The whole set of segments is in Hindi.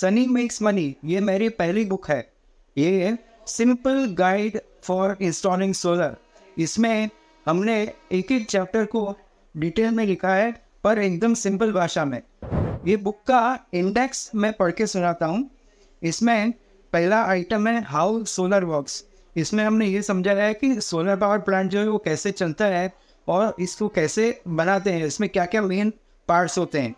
सनी मेक्स मनी ये मेरी पहली बुक है ये simple guide for installing solar इसमें हमने एक एक चैप्टर को डिटेल में लिखा है पर एकदम सिंपल भाषा में ये बुक का इंडेक्स मैं पढ़ के सुनाता हूँ इसमें पहला आइटम है हाउ सोलर वर्क्स इसमें हमने ये समझाया है कि सोलर पावर प्लांट जो है वो कैसे चलता है और इसको कैसे बनाते हैं इसमें क्या क्या मेन पार्ट्स होते हैं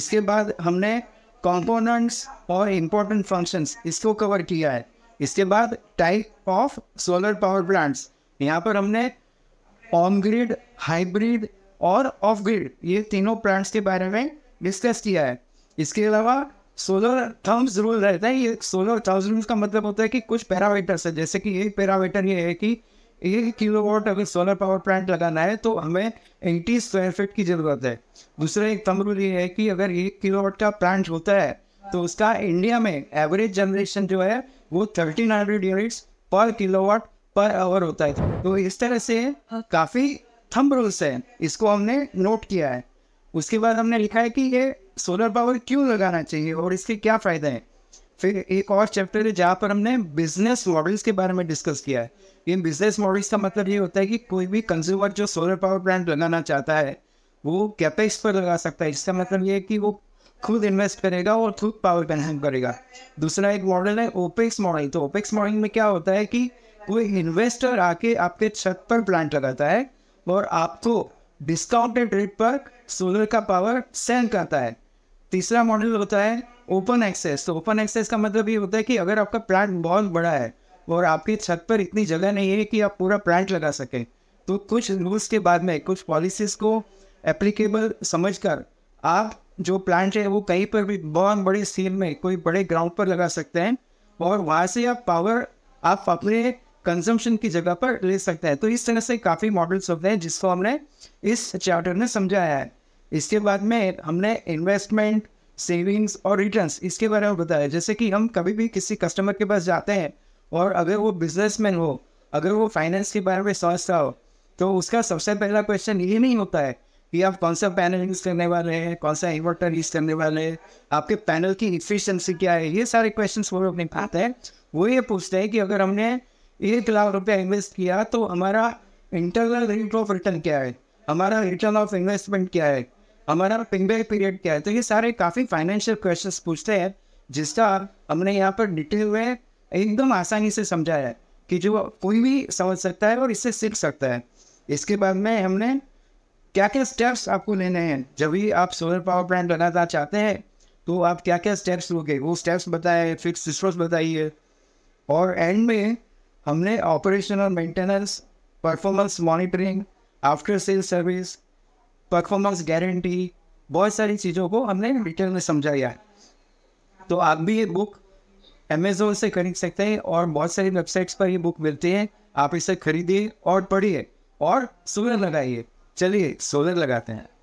इसके बाद हमने कॉम्पोनेंट्स और इम्पोर्टेंट फंक्शंस इसको कवर किया है इसके बाद type of solar power plants यहाँ पर हमने ऑन ग्रिड हाइब्रिड और ऑफ ग्रिड ये तीनों प्लांट्स के बारे में डिस्कस किया है इसके अलावा सोलर थर्म्स रूल रहता है ये सोलर थर्म्स का मतलब होता है कि कुछ पैरामीटर्स है जैसे कि एक पैरामीटर ये है कि एक किलो वॉट अगर सोलर पावर प्लांट लगाना है तो हमें एटी स्क्वायर फीट की ज़रूरत है दूसरा एक तम रूल ये है कि अगर एक किलो वाट का प्लांट होता है तो उसका इंडिया में एवरेज जनरेशन जो है वो thirteen hundred units per kilowatt per hour होता है तो इस तरह से काफ़ी थम रूल्स हैं इसको हमने नोट किया है उसके बाद हमने लिखा है कि ये सोलर पावर क्यों लगाना चाहिए और इसके क्या फ़ायदे हैं फिर एक और चैप्टर है जहाँ पर हमने बिजनेस मॉडल्स के बारे में डिस्कस किया है इन बिजनेस मॉडल्स का मतलब ये होता है कि कोई भी कंज्यूमर जो सोलर पावर प्लांट लगाना चाहता है वो कैपेक्स पर लगा सकता है इसका मतलब ये है कि वो खुद इन्वेस्ट करेगा और खुद पावर कंज्यूम करेगा दूसरा एक मॉडल है ओपेक्स मॉडल तो ओपेक्स मॉडल में क्या होता है कि कोई इन्वेस्टर आके आपके छत पर प्लांट लगाता है और आपको डिस्काउंटेड रेट पर सोलर का पावर सेल करता है तीसरा मॉडल होता है ओपन एक्सेस तो ओपन एक्सेस का मतलब ये होता है कि अगर आपका प्लांट बहुत बड़ा है और आपकी छत पर इतनी जगह नहीं है कि आप पूरा प्लांट लगा सकें तो कुछ रूल्स के बाद में कुछ पॉलिसीज़ को एप्लीकेबल समझ कर आप जो प्लांट है वो कहीं पर भी बहुत बड़ी सील में कोई बड़े ग्राउंड पर लगा सकते हैं और वहाँ से आप पावर आप अपने कंजम्पशन की जगह पर ले सकते हैं तो इस तरह से काफ़ी मॉडल्स होते हैं जिसको हमने इस चैप्टर में समझाया है इसके बाद में हमने इन्वेस्टमेंट सेविंग्स और रिटर्न्स इसके बारे में बताया जैसे कि हम कभी भी किसी कस्टमर के पास जाते हैं और अगर वो बिजनेसमैन हो अगर वो फाइनेंस के बारे में सोचता हो तो उसका सबसे पहला क्वेश्चन ये नहीं होता है कि आप कौन सा पैनल यूज़ करने वाले हैं कौन सा इन्वर्टर यूज़ करने वाले हैं आपके पैनल की इफिशियंसी क्या है ये सारे क्वेश्चन वो लोग नहीं पाते हैं वो ये पूछते हैं कि अगर हमने एक लाख रुपया इन्वेस्ट किया तो हमारा इंटरनल रेट ऑफ रिटर्न क्या है हमारा रिटर्न ऑफ इन्वेस्टमेंट क्या है हमारा पिंग बैक पीरियड क्या है तो ये सारे काफ़ी फाइनेंशियल क्वेश्चन पूछते हैं जिसका हमने यहाँ पर डिटेल हुए एकदम आसानी से समझाया है कि जो कोई भी समझ सकता है और इससे सीख सकता है इसके बाद में हमने क्या क्या स्टेप्स आपको लेने हैं जब भी आप सोलर पावर प्लांट लगाना चाहते हैं तो आप क्या क्या स्टेप्स लोगे वो स्टेप्स बताए फिक्स सिस्टम्स बताइए और एंड में हमने ऑपरेशन और maintenance performance monitoring after sale service performance guarantee बहुत सारी चीज़ों को हमने डिटेल में समझाया है तो आप भी ये बुक अमेजोन से खरीद सकते हैं और बहुत सारी वेबसाइट्स पर ये बुक मिलती है आप इसे खरीदिए और पढ़िए और सोलर लगाइए चलिए सोलर लगाते हैं